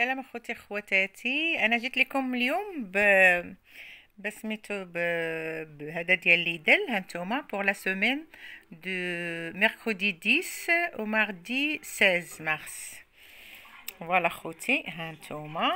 السلام اخوتي اخواتاتي انا جيت لكم اليوم ب بسميتو ب... بهذا ديال ليدل هانتوما بور لا سيمين دو ميركودي 10 او ماردي 16 مارس فوالا خوتي هانتوما